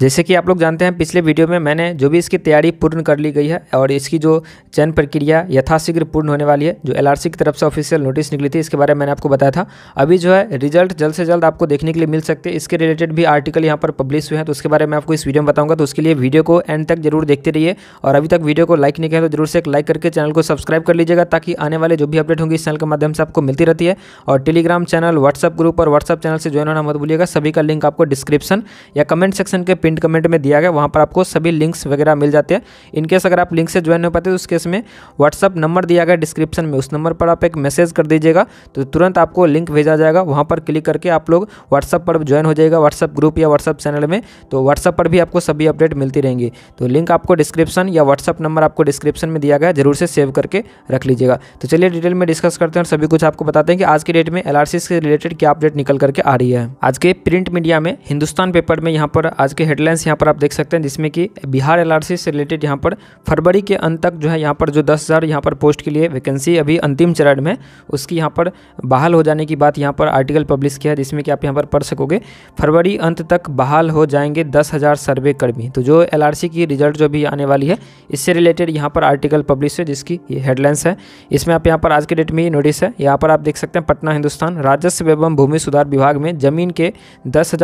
जैसे कि आप लोग जानते हैं पिछले वीडियो में मैंने जो भी इसकी तैयारी पूर्ण कर ली गई है और इसकी जो चयन प्रक्रिया यथाशीघ्र पूर्ण होने वाली है जो एलआरसी की तरफ से ऑफिशियल नोटिस निकली थी इसके बारे में मैंने आपको बताया था अभी जो है रिजल्ट जल्द से जल्द आपको देखने के लिए मिल सकते हैं इसके रिलेटेड भी आर्टिकल यहाँ पर पब्लिश हुए हैं तो उसके बारे में आपको इस वीडियो में बताऊँगा तो उसके लिए वीडियो को एंड तक जरूर देखते रहिए और अभी तक वीडियो को लाइक नहीं किया तो जरूर से एक लाइक करके चैनल को सब्सक्राइब कर लीजिएगा ताकि आने वाले जो भी अपडेट होंगे इस चैनल के माध्यम से आपको मिलती रहती है और टेलीग्राम चैनल व्हाट्सअप ग्रुप और व्हाट्सअप चैनल से ज्वाइन होना मत भूलिएगा सभी का लिंक आपको डिस्क्रिप्शन या कमेंट सेक्शन के पिंड कमेंट में दिया गया वहाँ पर आपको सभी लिंक्स वगैरह मिल जाते हैं इनकेस अगर आप लिंक से ज्वाइन हो पाते तो उस केस में व्हाट्सअप नंबर दिया गया डिस्क्रिप्शन में उस नंबर पर आप एक मैसेज कर दीजिएगा तो तुरंत आपको लिंक भेजा जाएगा वहाँ पर क्लिक करके आप लोग व्हाट्सअप पर ज्वाइन हो जाएगा व्हाट्सअप ग्रुप या व्हाट्सअप चैनल में तो व्हाट्सअप पर भी आपको सभी अपडेट मिलती रहेंगी तो लिंक आपको डिस्क्रिप्शन या व्हाट्सअप नंबर आपको डिस्क्रिप्शन में दिया गया जरूर से सेव करके रख लीजिएगा तो चलिए डिटेल में डिस्कस करते हैं और सभी कुछ आपको बताते हैं कि आज की डेट में एल से रिलेटेड क्या अपडेट निकल करके आ रही है आज के प्रिंट मीडिया में हिंदुस्तान पेपर में यहाँ पर आज के डेडलाइंस यहाँ पर आप देख सकते हैं जिसमें कि बिहार एलआरसी से रिलेटेड यहाँ पर फरवरी के अंत तक जो है यहाँ पर जो दस हज़ार यहाँ पर पोस्ट के लिए वैकेंसी अभी अंतिम चरण में उसकी यहाँ पर बहाल हो जाने की बात यहाँ पर आर्टिकल पब्लिश किया है जिसमें कि आप यहाँ पर पढ़ सकोगे फरवरी अंत तक बहाल हो जाएंगे दस हज़ार सर्वे कर्मी तो जो एल की रिजल्ट जो भी आने वाली है इससे रिलेटेड यहाँ पर आर्टिकल पब्लिश है जिसकी ये हेडलाइंस है इसमें आप यहाँ पर आज के डेट में ही नोटिस है यहाँ पर आप देख सकते हैं पटना हिंदुस्तान राजस्व एवं भूमि सुधार विभाग में जमीन के दस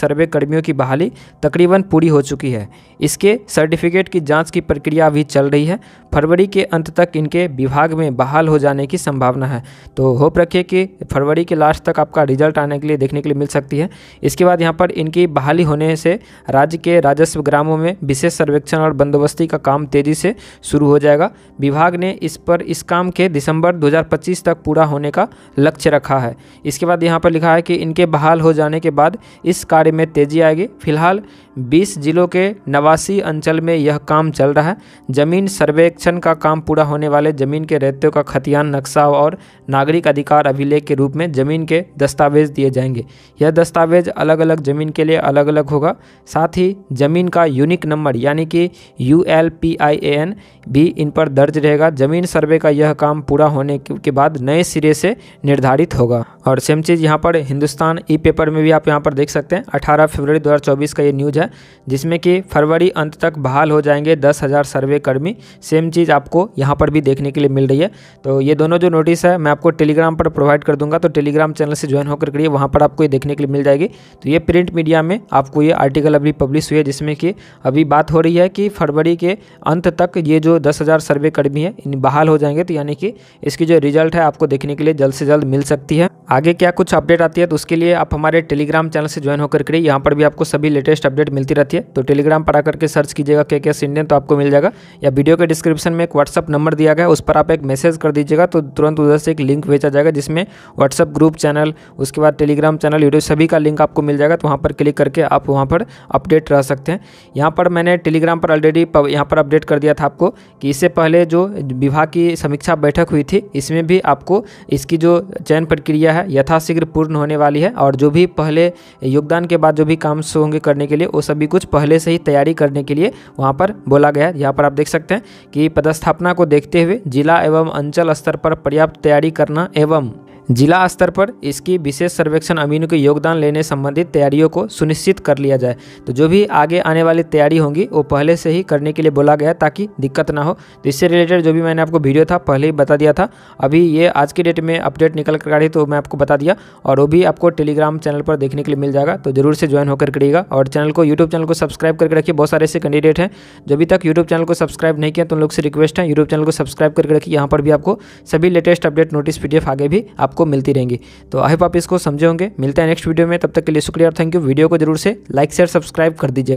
सर्वे कर्मियों की बहाली तकरीबन पूरी हो चुकी है इसके सर्टिफिकेट की जांच की प्रक्रिया अभी चल रही है फरवरी के अंत तक इनके विभाग में बहाल हो जाने की संभावना है तो होप रखिए कि फरवरी के लास्ट तक आपका रिजल्ट आने के लिए देखने के लिए मिल सकती है इसके बाद यहाँ पर इनकी बहाली होने से राज्य के राजस्व ग्रामों में विशेष सर्वेक्षण और बंदोबस्ती का काम तेज़ी से शुरू हो जाएगा विभाग ने इस पर इस काम के दिसंबर दो तक पूरा होने का लक्ष्य रखा है इसके बाद यहाँ पर लिखा है कि इनके बहाल हो जाने के बाद इस कार्य में तेज़ी आएगी फिलहाल 20 जिलों के नवासी अंचल में यह काम चल रहा है जमीन सर्वेक्षण का काम पूरा होने वाले जमीन के रहते का खतियान नक्शा और नागरिक अधिकार अभिलेख के रूप में जमीन के दस्तावेज दिए जाएंगे यह दस्तावेज अलग अलग जमीन के लिए अलग अलग होगा साथ ही जमीन का यूनिक नंबर यानी कि U L P I A N भी इन पर दर्ज रहेगा जमीन सर्वे का यह काम पूरा होने के बाद नए सिरे से निर्धारित होगा और सेम चीज़ यहाँ पर हिंदुस्तान ई पेपर में भी आप यहाँ पर देख सकते हैं 18 फरवरी 2024 का ये न्यूज़ है जिसमें कि फरवरी अंत तक बहाल हो जाएंगे 10,000 सर्वे कर्मी सेम चीज़ आपको यहाँ पर भी देखने के लिए मिल रही है तो ये दोनों जो नोटिस है मैं आपको टेलीग्राम पर प्रोवाइड कर दूंगा तो टेलीग्राम चैनल से ज्वाइन होकर करिए वहाँ पर आपको ये देखने के लिए मिल जाएगी तो ये प्रिंट मीडिया में आपको ये आर्टिकल अभी पब्लिश हुई है जिसमें कि अभी बात हो रही है कि फरवरी के अंत तक ये जो दस सर्वे कर्मी है बहाल हो जाएंगे तो यानी कि इसकी जो रिजल्ट है आपको देखने के लिए जल्द से जल्द मिल सकती है आगे क्या कुछ अपडेट आती है तो उसके लिए आप हमारे टेलीग्राम चैनल से ज्वाइन होकर करिए यहाँ पर भी आपको सभी लेटेस्ट अपडेट मिलती रहती है तो टेलीग्राम पर आकर के सर्च कीजिएगा के के इंडियन तो आपको मिल जाएगा या वीडियो के डिस्क्रिप्शन में एक व्हाट्सअप नंबर दिया गया उस पर आप एक मैसेज कर दीजिएगा तो तुरंत उधर से एक लिंक भेजा जाएगा जिसमें व्हाट्सअप ग्रुप चैनल उसके बाद टेलीग्राम चैनल यूट्यूब सभी का लिंक आपको मिल जाएगा तो वहाँ पर क्लिक करके आप वहाँ पर अपडेट रह सकते हैं यहाँ पर मैंने टेलीग्राम पर ऑलरेडी यहाँ पर अपडेट कर दिया था आपको कि इससे पहले जो विभाग की समीक्षा बैठक हुई थी इसमें भी आपको इसकी जो चयन प्रक्रिया है है यथाशीघ्र पूर्ण होने वाली है और जो भी पहले योगदान के बाद जो भी काम होंगे करने के लिए वो सभी कुछ पहले से ही तैयारी करने के लिए वहाँ पर बोला गया है यहाँ पर आप देख सकते हैं कि पदस्थापना को देखते हुए जिला एवं अंचल स्तर पर पर्याप्त तैयारी करना एवं जिला स्तर पर इसकी विशेष सर्वेक्षण अमीनों के योगदान लेने संबंधित तैयारियों को सुनिश्चित कर लिया जाए तो जो भी आगे आने वाली तैयारी होंगी वो पहले से ही करने के लिए बोला गया ताकि दिक्कत ना हो तो इससे रिलेटेड जो भी मैंने आपको वीडियो था पहले ही बता दिया था अभी ये आज की डेट में अपडेट निकल कर रही तो मैं आपको बता दिया और वो भी आपको टेलीग्राम चैनल पर देखने के लिए मिल जाएगा तो जरूर से ज्वाइन होकर करिएगा और चैनल को यूट्यूब चैनल को सब्सक्राइब करके रखिए बहुत सारे ऐसे कैंडिडेट हैं जो अभी तक यूट्यूब चैनल को सब्सक्राइब नहीं किया तो उन लोग से रिक्वेस्ट है यूट्यूब चैनल को सब्सक्राइब करके रखिए यहाँ पर भी आपको सभी लेटेस्ट अपडेट नोटिस पी आगे भी आप आपको मिलती रहेंगी तो आई होप आप इसको समझे होंगे मिलते हैं नेक्स्ट वीडियो में तब तक के लिए शुक्रिया और थैंक यू वीडियो को जरूर से लाइक शेयर सब्सक्राइब कर दीजिएगा